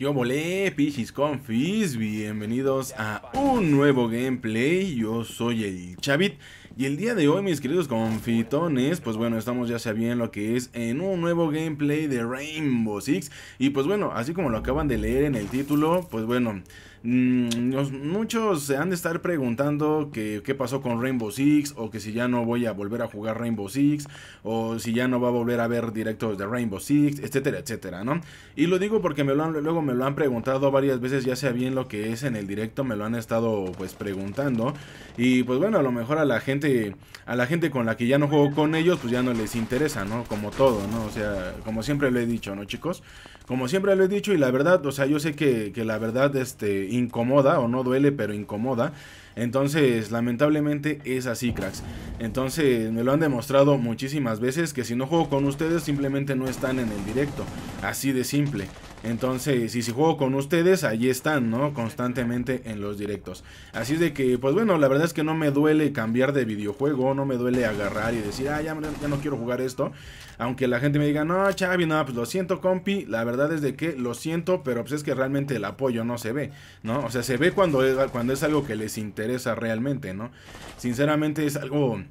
Yo volé, Pichis Confis, bienvenidos a un nuevo gameplay, yo soy el Chavit y el día de hoy mis queridos confitones, pues bueno, estamos ya sabiendo lo que es en un nuevo gameplay de Rainbow Six y pues bueno, así como lo acaban de leer en el título, pues bueno... Mm, muchos se han de estar preguntando que, qué pasó con Rainbow Six o que si ya no voy a volver a jugar Rainbow Six o si ya no va a volver a ver directos de Rainbow Six, etcétera, etcétera, ¿no? Y lo digo porque me luego me lo han preguntado varias veces, ya sea bien lo que es en el directo, me lo han estado pues preguntando y pues bueno, a lo mejor a la gente a la gente con la que ya no juego con ellos, pues ya no les interesa, ¿no? Como todo, ¿no? O sea, como siempre lo he dicho, ¿no, chicos? como siempre lo he dicho y la verdad, o sea, yo sé que, que la verdad este, incomoda o no duele, pero incomoda. Entonces, lamentablemente es así, cracks. Entonces, me lo han demostrado muchísimas veces que si no juego con ustedes, simplemente no están en el directo. Así de simple. Entonces, si si juego con ustedes, allí están, ¿no? Constantemente en los directos. Así de que, pues bueno, la verdad es que no me duele cambiar de videojuego, no me duele agarrar y decir, ah, ya, no quiero jugar esto. Aunque la gente me diga, no, Chavi, no, pues lo siento, compi. La verdad es de que lo siento, pero pues es que realmente el apoyo no se ve, ¿no? O sea, se ve cuando cuando es algo que les interesa realmente, ¿no? Sinceramente es algo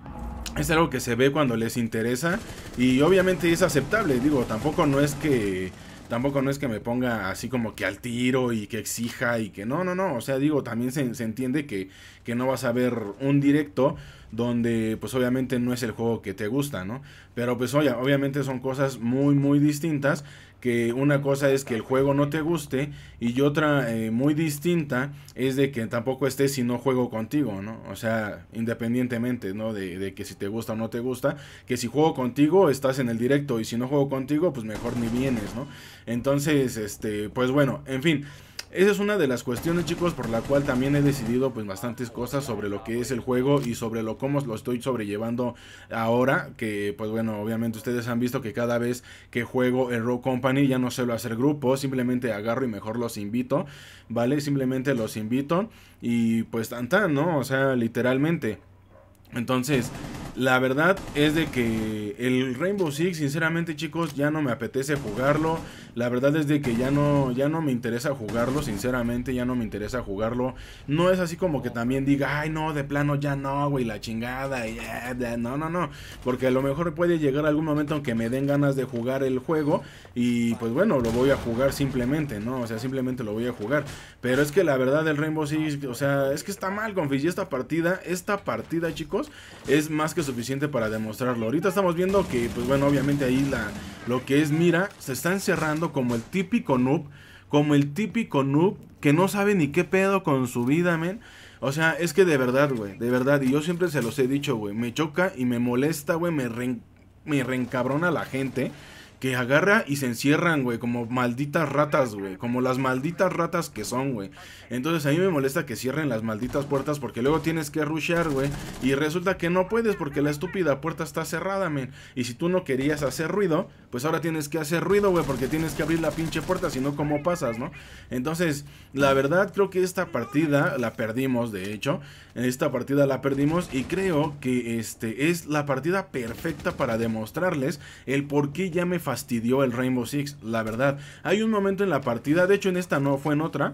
es algo que se ve cuando les interesa y obviamente es aceptable, digo, tampoco no es que tampoco no es que me ponga así como que al tiro y que exija y que no, no, no, o sea, digo, también se, entiende que, que no vas a ver un directo, donde pues obviamente no es el juego que te gusta, ¿no? Pero pues oye, obviamente son cosas muy muy distintas, que una cosa es que el juego no te guste y otra eh, muy distinta es de que tampoco estés si no juego contigo, ¿no? O sea, independientemente, ¿no? De, de, que si te gusta o no te gusta, que si juego contigo estás en el directo y si no juego contigo, pues mejor ni vienes, ¿no? Entonces, este, pues bueno, en fin. Esa es una de las cuestiones chicos por la cual también he decidido pues bastantes cosas sobre lo que es el juego y sobre lo cómo lo estoy sobrellevando ahora que pues bueno obviamente ustedes han visto que cada vez que juego el Rogue Company ya no suelo hacer grupo simplemente agarro y mejor los invito vale simplemente los invito y pues tan no o sea literalmente entonces la verdad es de que el Rainbow Six, sinceramente chicos, ya no me apetece jugarlo. La verdad es de que ya no, ya no me interesa jugarlo, sinceramente, ya no me interesa jugarlo. No es así como que también diga, ay no, de plano ya no, güey, la chingada. No, no, no. Porque a lo mejor puede llegar algún momento en que me den ganas de jugar el juego. Y pues bueno, lo voy a jugar simplemente, ¿no? O sea, simplemente lo voy a jugar. Pero es que la verdad del Rainbow Six, o sea, es que está mal, confis. Y esta partida, esta partida, chicos, es más que suficiente para demostrarlo. Ahorita estamos viendo que, pues bueno, obviamente ahí la, lo que es mira, se está encerrando como el típico noob, como el típico noob que no sabe ni qué pedo con su vida, men. O sea, es que de verdad, güey, de verdad, y yo siempre se los he dicho, güey, me choca y me molesta, güey, me, re, me reencabrona la gente que agarra y se encierran, güey, como malditas ratas, güey, como las malditas ratas que son, güey. Entonces a mí me molesta que cierren las malditas puertas porque luego tienes que rushear, güey, y resulta que no puedes porque la estúpida puerta está cerrada, men. Y si tú no querías hacer ruido, pues ahora tienes que hacer ruido, güey, porque tienes que abrir la pinche puerta, si no, ¿cómo pasas, no? Entonces, la verdad creo que esta partida la perdimos, de hecho, esta partida la perdimos y creo que este es la partida perfecta para demostrarles el por qué ya me fastidió el Rainbow Six, la verdad. Hay un momento en la partida, de hecho en esta no, fue en otra.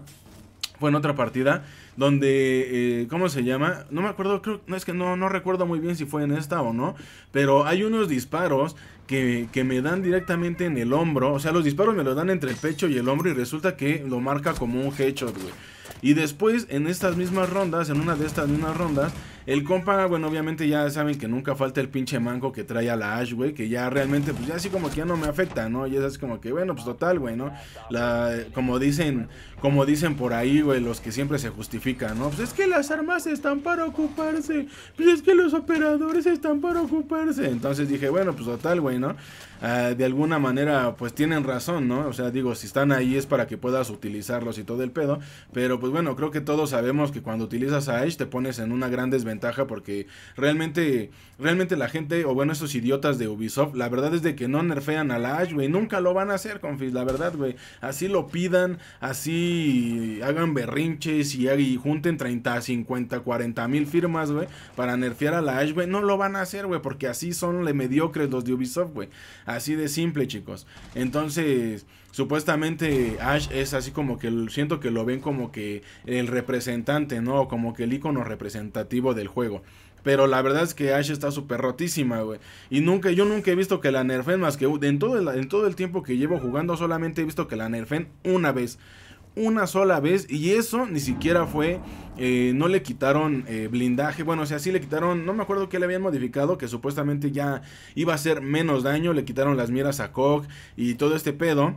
Fue en otra partida donde, eh, ¿cómo se llama? No me acuerdo, creo, no es que no, no recuerdo muy bien si fue en esta o no, pero hay unos disparos que, que, me dan directamente en el hombro. O sea, los disparos me los dan entre el pecho y el hombro. Y resulta que lo marca como un headshot, güey. Y después, en estas mismas rondas, en una de estas mismas rondas, el compa, bueno, obviamente ya saben que nunca falta el pinche manco que trae a la Ash, güey, que ya realmente, pues ya así como que ya no me afecta, ¿no? Y es así como que, bueno, pues total, güey, ¿no? La, como dicen, como dicen por ahí, güey, los que siempre se justifican, ¿no? Pues es que las armas están para ocuparse, pues es que los operadores están para ocuparse. Entonces dije, bueno, pues total, güey, ¿no? Ah, de alguna manera, pues tienen razón, ¿no? O sea, digo, si están ahí es para que puedas utilizarlos y todo el pedo, pero pues bueno, creo que todos sabemos que cuando utilizas a Ash te pones en una gran desventaja porque realmente, realmente la gente, o bueno, esos idiotas de Ubisoft, la verdad es de que no nerfean a la Ash, güey. Nunca lo van a hacer, confis, la verdad, güey. Así lo pidan, así hagan berrinches y, junten 30, 50, 40 mil firmas, güey, para nerfear a la Ash, güey. No lo van a hacer, güey, porque así son le mediocres los de Ubisoft, güey. Así de simple, chicos. Entonces supuestamente Ash es así como que siento que lo ven como que el representante, ¿no? Como que el icono representativo del juego. Pero la verdad es que Ash está súper rotísima, güey. Y nunca, yo nunca he visto que la nerfen más que en todo, el, en todo el tiempo que llevo jugando, solamente he visto que la nerfen una vez. Una sola vez. Y eso ni siquiera fue. Eh, no le quitaron eh, blindaje. Bueno, o sea, sí le quitaron. No me acuerdo que le habían modificado. Que supuestamente ya iba a hacer menos daño. Le quitaron las miras a Kog Y todo este pedo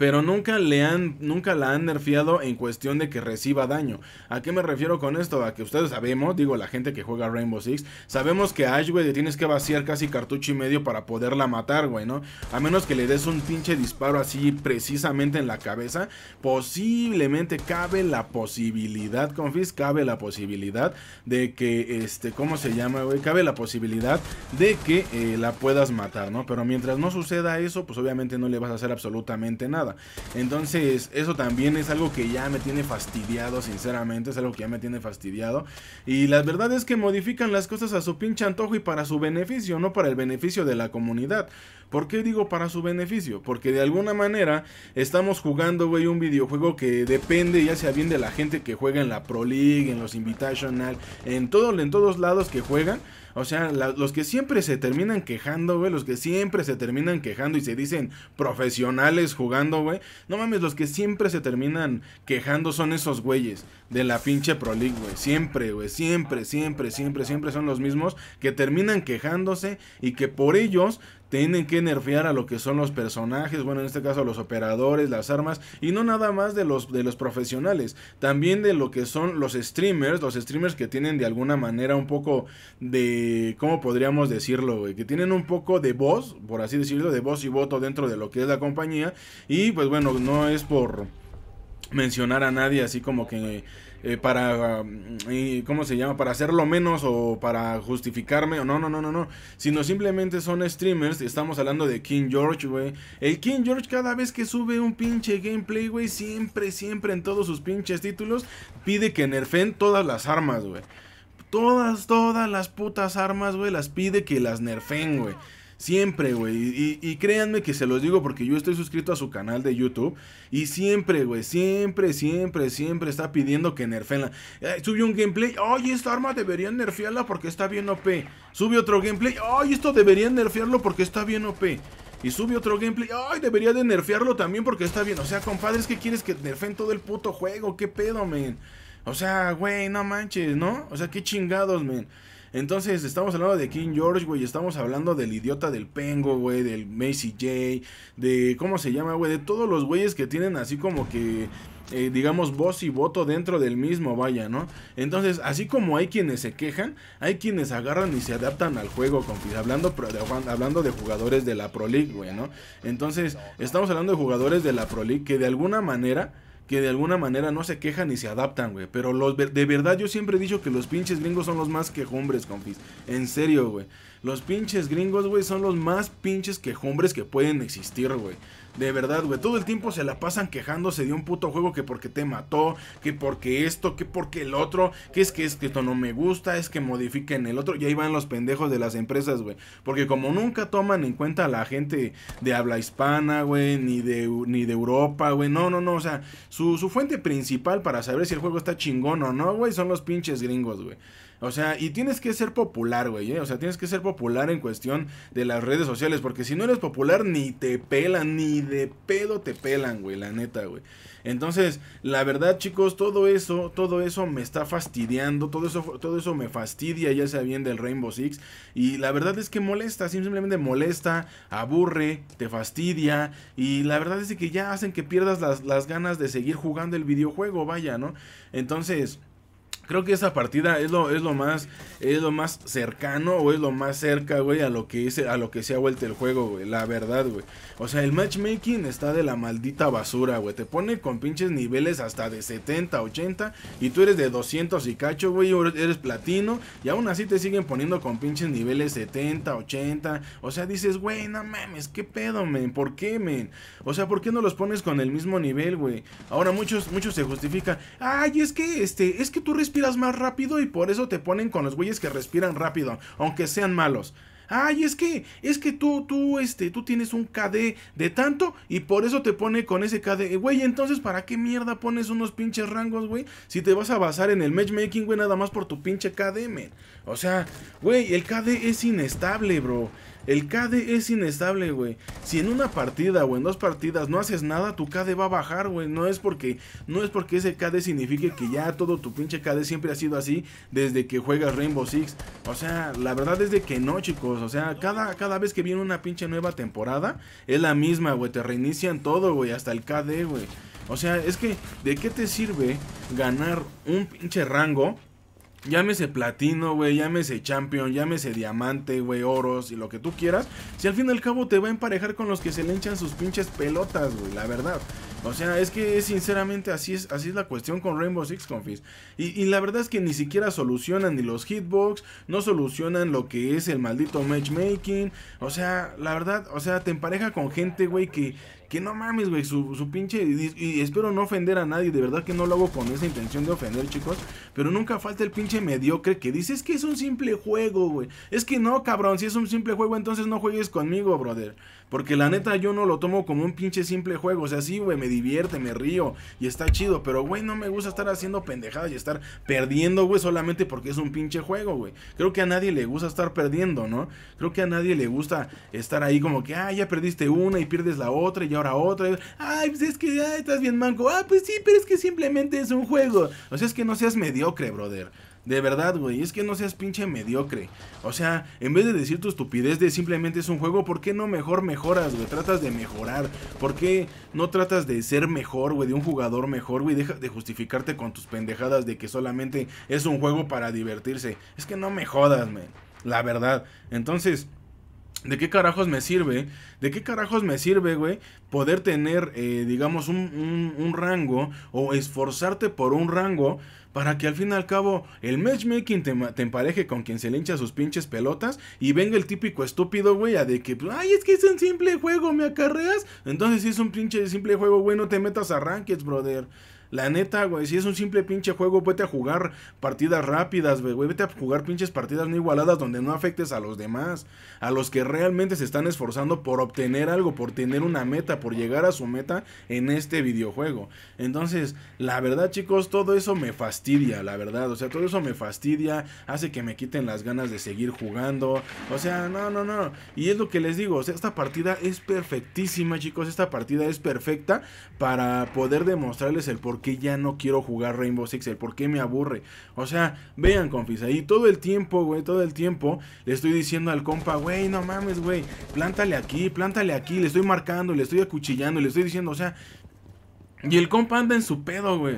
pero nunca le han, nunca la han nerfeado en cuestión de que reciba daño. ¿A qué me refiero con esto? A que ustedes sabemos, digo la gente que juega Rainbow Six, sabemos que a Ash, güey, le tienes que vaciar casi cartucho y medio para poderla matar, güey, ¿no? A menos que le des un pinche disparo así precisamente en la cabeza, posiblemente cabe la posibilidad, confis, cabe la posibilidad de que, este, ¿cómo se llama, güey? Cabe la posibilidad de que eh, la puedas matar, ¿no? Pero mientras no suceda eso, pues obviamente no le vas a hacer absolutamente nada. Entonces, eso también es algo que ya me tiene fastidiado, sinceramente, es algo que ya me tiene fastidiado. Y la verdad es que modifican las cosas a su pinche antojo y para su beneficio, no para el beneficio de la comunidad. ¿Por qué digo para su beneficio? Porque de alguna manera estamos jugando, güey, un videojuego que depende ya sea bien de la gente que juega en la Pro League, en los Invitational, en en todos lados que juegan. O sea, los que siempre se terminan quejando, güey, los que siempre se terminan quejando y se dicen profesionales jugando, güey. No mames, los que siempre se terminan quejando son esos güeyes de la pinche Pro League, güey. Siempre, güey, siempre, siempre, siempre, siempre son los mismos que terminan quejándose y que por ellos tienen que nerfear a lo que son los personajes, bueno, en este caso los operadores, las armas, y no nada más de los, de los profesionales, también de lo que son los streamers, los streamers que tienen de alguna manera un poco de, ¿cómo podríamos decirlo? Que tienen un poco de voz, por así decirlo, de voz y voto dentro de lo que es la compañía, y pues bueno, no es por mencionar a nadie así como que eh, para, mm, ¿cómo se llama? Para hacerlo menos o para justificarme. o No, no, no, no, no. Sino simplemente son streamers. Estamos hablando de King George, güey. El King George cada vez que sube un pinche gameplay, güey, siempre, siempre en todos sus pinches títulos, pide que nerfen todas las armas, güey. Todas, todas las putas armas, güey, las pide que las nerfen, güey. Siempre, güey. Y, créanme que se los digo porque yo estoy suscrito a su canal de YouTube. Y siempre, güey. Siempre, siempre, siempre está pidiendo que nerfenla. Eh, sube un gameplay. ay esta arma debería nerfearla porque está bien OP. Sube otro gameplay. ay esto debería nerfearlo porque está bien OP. Y sube otro gameplay. Ay, debería de nerfearlo también porque está bien. O sea, compadres, ¿qué quieres que nerfeen todo el puto juego? ¿Qué pedo, men? O sea, güey, no manches, ¿no? O sea, qué chingados, men. Entonces, estamos hablando de King George, güey. Estamos hablando del idiota del Pengo, güey. Del Macy J. De, ¿cómo se llama, güey? De todos los güeyes que tienen así como que... Eh, digamos, voz y voto dentro del mismo, vaya, ¿no? Entonces, así como hay quienes se quejan, hay quienes agarran y se adaptan al juego, compis. Hablando, hablando de jugadores de la Pro League, güey, ¿no? Entonces, estamos hablando de jugadores de la Pro League que de alguna manera que de alguna manera no se quejan ni se adaptan, güey. Pero los de verdad yo siempre he dicho que los pinches gringos son los más quejumbres, compis. En serio, güey. Los pinches gringos, güey, son los más pinches quejumbres que pueden existir, güey. De verdad, güey. Todo el tiempo se la pasan quejándose de un puto juego que porque te mató, que porque esto, que porque el otro, que es que, es que esto no me gusta, es que modifiquen el otro. Y ahí van los pendejos de las empresas, güey. Porque como nunca toman en cuenta a la gente de habla hispana, güey, ni de, ni de Europa, güey. No, no, no. O sea, su, su fuente principal para saber si el juego está chingón o no, güey, son los pinches gringos, güey. O sea, y tienes que ser popular, güey, ¿eh? O sea, tienes que ser popular en cuestión de las redes sociales, porque si no eres popular ni te pelan, ni de pedo te pelan, güey, la neta, güey. Entonces, la verdad, chicos, todo eso, todo eso me está fastidiando, todo eso, todo eso me fastidia, ya sea bien del Rainbow Six, y la verdad es que molesta, simplemente molesta, aburre, te fastidia, y la verdad es que ya hacen que pierdas las, las ganas de seguir jugando el videojuego, vaya, ¿no? Entonces... Creo que esa partida es lo, más es lo más cercano o es lo más cerca, güey, a lo que a lo que se ha vuelto el juego, güey, la verdad, güey. O sea, el matchmaking está de la maldita basura, güey. Te pone con pinches niveles hasta de 70, 80 y tú eres de 200 y cacho, güey, eres platino y aún así te siguen poniendo con pinches niveles 70, 80. O sea, dices, güey, no mames, qué pedo, men, ¿por qué, men? O sea, ¿por qué no los pones con el mismo nivel, güey? Ahora muchos muchos se justifican, "Ay, es que este, es que tú respiras más rápido y por eso te ponen con los güeyes que respiran rápido, aunque sean malos. Ay, es que, es que tú, tú, este, tú tienes un KD de tanto y por eso te pone con ese KD. Güey, entonces, ¿para qué mierda pones unos pinches rangos, güey? Si te vas a basar en el matchmaking, güey, nada más por tu pinche KD, O sea, güey, el KD es inestable, bro. El KD es inestable, güey. Si en una partida o en dos partidas no haces nada, tu KD va a bajar, güey. No es porque no es porque ese KD signifique que ya todo tu pinche KD siempre ha sido así desde que juegas Rainbow Six. O sea, la verdad es de que no, chicos. O sea, cada, cada vez que viene una pinche nueva temporada, es la misma, güey. Te reinician todo, güey. Hasta el KD, güey. O sea, es que, ¿de qué te sirve ganar un pinche rango Llámese platino, güey, llámese champion, llámese diamante, güey, oros y lo que tú quieras. Si al fin y al cabo te va a emparejar con los que se le hinchan sus pinches pelotas, güey, la verdad. O sea, es que sinceramente así es, así es la cuestión con Rainbow Six Confis. Y, y, la verdad es que ni siquiera solucionan ni los hitbox, no solucionan lo que es el maldito matchmaking. O sea, la verdad, o sea, te empareja con gente, güey, que, que no mames, güey, su, pinche... Y, espero no ofender a nadie, de verdad que no lo hago con esa intención de ofender, chicos. Pero nunca falta el pinche mediocre que dice, es que es un simple juego, güey. Es que no, cabrón, si es un simple juego, entonces no juegues conmigo, brother. Porque la neta yo no lo tomo como un pinche simple juego. O sea, sí, güey, me divierte, me río y está chido. Pero, güey, no me gusta estar haciendo pendejadas y estar perdiendo, güey, solamente porque es un pinche juego, güey. Creo que a nadie le gusta estar perdiendo, ¿no? Creo que a nadie le gusta estar ahí como que, ah, ya perdiste una y pierdes la otra y ya a otro. ay, pues es que estás bien manco. Ah, pues sí, pero es que simplemente es un juego. O sea, es que no seas mediocre, brother. De verdad, güey, es que no seas pinche mediocre. O sea, en vez de decir tu estupidez de simplemente es un juego, ¿por qué no mejor mejoras, güey? Tratas de mejorar. ¿Por qué no tratas de ser mejor, güey? De un jugador mejor, güey. Deja de justificarte con tus pendejadas de que solamente es un juego para divertirse. Es que no me jodas, güey. La verdad. Entonces... ¿De qué carajos me sirve? ¿De qué carajos me sirve, güey? Poder tener, eh, digamos, un, rango o esforzarte por un rango para que al fin y al cabo el matchmaking te, te empareje con quien se le hincha sus pinches pelotas y venga el típico estúpido, güey, a de que, pues, ay, es que es un simple juego, ¿me acarreas? Entonces, si es un pinche simple juego, güey, no te metas a rankings, brother. La neta, güey, si es un simple pinche juego, vete a jugar partidas rápidas, güey. Vete a jugar pinches partidas no igualadas donde no afectes a los demás. A los que realmente se están esforzando por obtener algo, por tener una meta, por llegar a su meta en este videojuego. Entonces, la verdad, chicos, todo eso me fastidia, la verdad. O sea, todo eso me fastidia, hace que me quiten las ganas de seguir jugando. O sea, no, no, no. Y es lo que les digo, o sea, esta partida es perfectísima, chicos. Esta partida es perfecta para poder demostrarles el por que ya no quiero jugar Rainbow Six, el por me aburre. O sea, vean, Confisa, y todo el tiempo, güey, todo el tiempo le estoy diciendo al compa, güey, no mames, güey, plántale aquí, plántale aquí, le estoy marcando, le estoy acuchillando, le estoy diciendo, o sea, y el compa anda en su pedo, güey.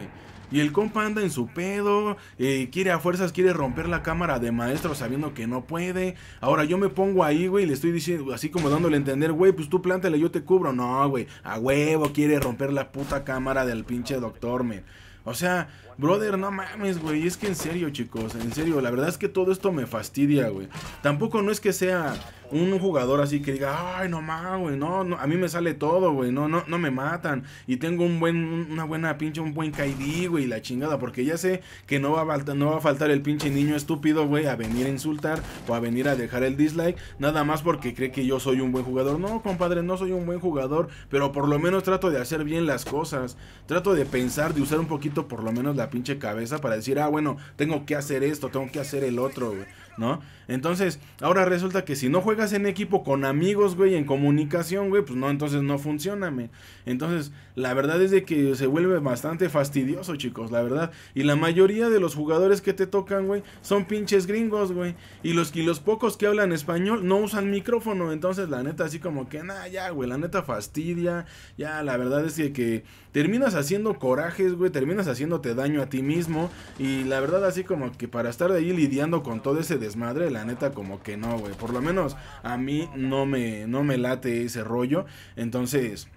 Y el compa anda en su pedo, eh, quiere a fuerzas, quiere romper la cámara de maestro sabiendo que no puede. Ahora yo me pongo ahí, güey, y le estoy diciendo, así como dándole a entender, güey, pues tú plántale, yo te cubro. No, güey, a huevo quiere romper la puta cámara del pinche doctor, me. O sea, Brother, no mames, güey. Es que en serio, chicos. En serio, la verdad es que todo esto me fastidia, güey. Tampoco no es que sea un jugador así que diga, ay, no mames, güey. No, no, a mí me sale todo, güey. No, no, no me matan. Y tengo un buen, una buena pinche, un buen KD, güey. La chingada. Porque ya sé que no va a faltar, no va a faltar el pinche niño estúpido, güey, a venir a insultar o a venir a dejar el dislike. Nada más porque cree que yo soy un buen jugador. No, compadre, no soy un buen jugador. Pero por lo menos trato de hacer bien las cosas. Trato de pensar, de usar un poquito por lo menos la pinche cabeza para decir, ah, bueno, tengo que hacer esto, tengo que hacer el otro, güey. ¿no? Entonces, ahora resulta que si no juegas en equipo con amigos, güey, en comunicación, güey, pues no, entonces no funciona, me Entonces, la verdad es de que se vuelve bastante fastidioso, chicos, la verdad. Y la mayoría de los jugadores que te tocan, güey, son pinches gringos, güey. Y los, que los pocos que hablan español no usan micrófono, entonces la neta así como que, nah, ya, güey, la neta fastidia, ya, la verdad es de que terminas haciendo corajes, güey, terminas haciéndote daño a ti mismo. Y la verdad así como que para estar ahí lidiando con todo ese desmadre, la neta como que no, güey. Por lo menos a mí no me, no me late ese rollo. Entonces...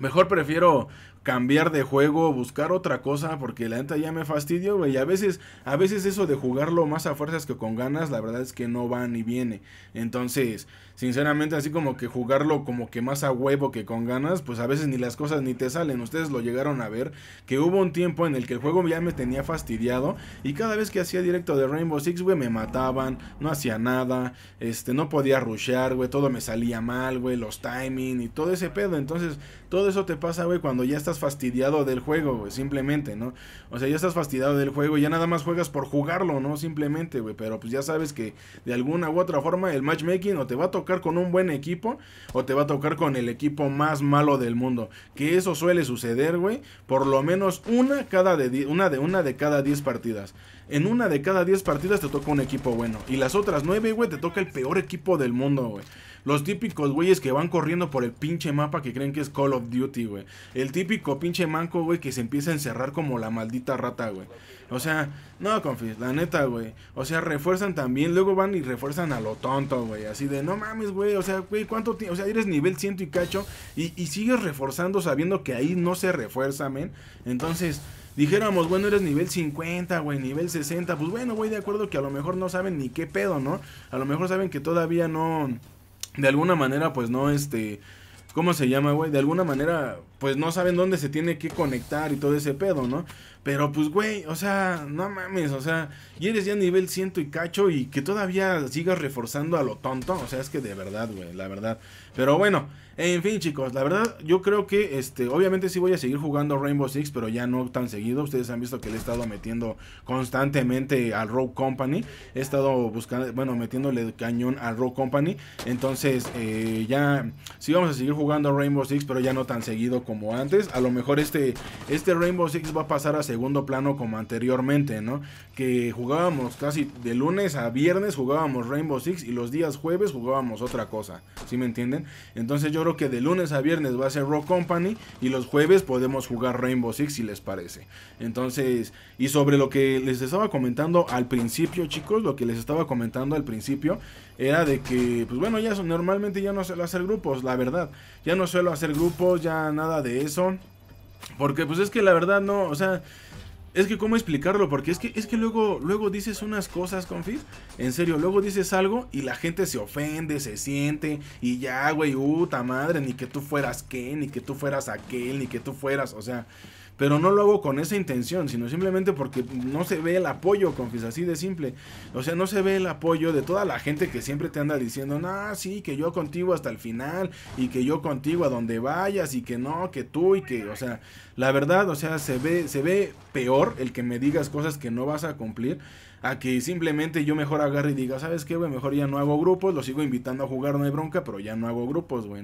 Mejor prefiero cambiar de juego, buscar otra cosa, porque la neta ya me fastidio, güey. A veces, a veces eso de jugarlo más a fuerzas que con ganas, la verdad es que no va ni viene. Entonces, sinceramente, así como que jugarlo como que más a huevo que con ganas, pues a veces ni las cosas ni te salen. Ustedes lo llegaron a ver, que hubo un tiempo en el que el juego ya me tenía fastidiado y cada vez que hacía directo de Rainbow Six, güey, me mataban, no hacía nada, este, no podía rushear, güey, todo me salía mal, güey, los timing y todo ese pedo. Entonces, todo eso te pasa, güey, cuando ya estás estás fastidiado del juego, simplemente, ¿no? O sea, ya estás fastidiado del juego, ya nada más juegas por jugarlo, ¿no? Simplemente, güey, pero pues ya sabes que de alguna u otra forma el matchmaking o te va a tocar con un buen equipo o te va a tocar con el equipo más malo del mundo, que eso suele suceder, güey, por lo menos una cada de una de una de cada diez partidas en una de cada diez partidas te toca un equipo bueno. Y las otras nueve, güey, te toca el peor equipo del mundo, güey. Los típicos güeyes que van corriendo por el pinche mapa que creen que es Call of Duty, güey. El típico pinche manco, güey, que se empieza a encerrar como la maldita rata, güey. O sea, no, confies la neta, güey. O sea, refuerzan también, luego van y refuerzan a lo tonto, güey. Así de, no mames, güey. O sea, güey, ¿cuánto tiempo? O sea, eres nivel ciento y cacho y, y sigues reforzando sabiendo que ahí no se refuerza, men. Entonces dijéramos, bueno, eres nivel 50, güey, nivel 60, pues bueno, güey, de acuerdo que a lo mejor no saben ni qué pedo, ¿no? A lo mejor saben que todavía no, de alguna manera, pues no, este, ¿cómo se llama, güey? De alguna manera pues no saben dónde se tiene que conectar y todo ese pedo, ¿no? Pero pues, güey, o sea, no mames, o sea, y eres ya nivel ciento y cacho y que todavía sigas reforzando a lo tonto, o sea, es que de verdad, güey, la verdad. Pero bueno, en fin, chicos, la verdad, yo creo que, este, obviamente sí voy a seguir jugando Rainbow Six, pero ya no tan seguido. Ustedes han visto que le he estado metiendo constantemente al Rogue Company. He estado buscando, bueno, metiéndole cañón al Rogue Company. Entonces, eh, ya, sí vamos a seguir jugando Rainbow Six, pero ya no tan seguido como antes. A lo mejor este, este Rainbow Six va a pasar a segundo plano como anteriormente, ¿no? Que jugábamos casi de lunes a viernes jugábamos Rainbow Six y los días jueves jugábamos otra cosa, ¿sí me entienden? Entonces yo creo que de lunes a viernes va a ser Rock Company y los jueves podemos jugar Rainbow Six si les parece. Entonces, y sobre lo que les estaba comentando al principio, chicos, lo que les estaba comentando al principio era de que, pues bueno, ya normalmente ya no suelo hacer grupos, la verdad. Ya no suelo hacer grupos, ya nada de eso. Porque pues es que la verdad no, o sea, es que cómo explicarlo, porque es que es que luego luego dices unas cosas, confis, en serio, luego dices algo y la gente se ofende, se siente y ya, güey, puta madre, ni que tú fueras qué, ni que tú fueras aquel, ni que tú fueras, o sea, pero no lo hago con esa intención, sino simplemente porque no se ve el apoyo, confis, así de simple. O sea, no se ve el apoyo de toda la gente que siempre te anda diciendo, no, sí, que yo contigo hasta el final y que yo contigo a donde vayas y que no, que tú y que, o sea, la verdad, o sea, se ve, se ve peor el que me digas cosas que no vas a cumplir a que simplemente yo mejor agarre y diga, ¿sabes qué, güey? Mejor ya no hago grupos, lo sigo invitando a jugar, no hay bronca, pero ya no hago grupos, güey,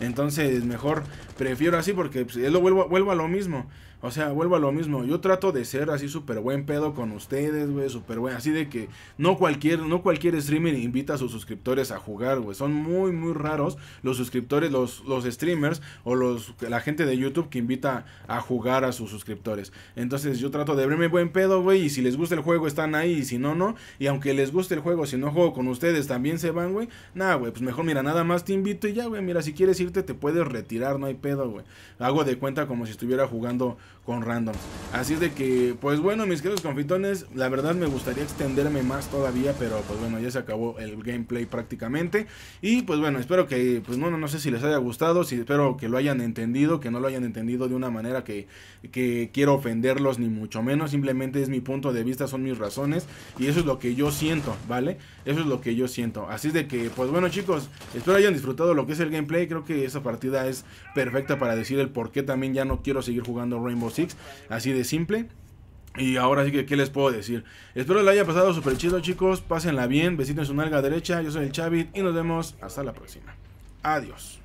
Entonces, mejor prefiero así porque pues, lo vuelvo, vuelvo a lo mismo. O sea, vuelvo a lo mismo. Yo trato de ser así súper buen pedo con ustedes, güey. Súper buen. Así de que no cualquier, no cualquier streamer invita a sus suscriptores a jugar, güey. Son muy, muy raros los suscriptores, los, los streamers o los, la gente de YouTube que invita a jugar a sus suscriptores. Entonces yo trato de verme buen pedo, güey. Y si les gusta el juego están ahí. Y si no, no. Y aunque les guste el juego, si no juego con ustedes también se van, güey. nada güey. Pues mejor, mira, nada más te invito y ya, güey. Mira, si quieres irte te puedes retirar, no hay pedo, güey. Hago de cuenta como si estuviera jugando con randoms. Así es de que, pues bueno, mis queridos confitones, la verdad me gustaría extenderme más todavía, pero pues bueno, ya se acabó el gameplay prácticamente. Y pues bueno, espero que, pues no, no, sé si les haya gustado, si espero que lo hayan entendido, que no lo hayan entendido de una manera que, que quiero ofenderlos, ni mucho menos, simplemente es mi punto de vista, son mis razones, y eso es lo que yo siento, ¿vale? Eso es lo que yo siento. Así es de que, pues bueno chicos, espero hayan disfrutado lo que es el gameplay, creo que esa partida es perfecta para decir el por qué también ya no quiero seguir jugando Rainbow así de simple. Y ahora sí que, ¿qué les puedo decir? Espero les haya pasado súper chido, chicos. Pásenla bien, besitos en su nalga derecha. Yo soy el Chavit y nos vemos hasta la próxima. Adiós.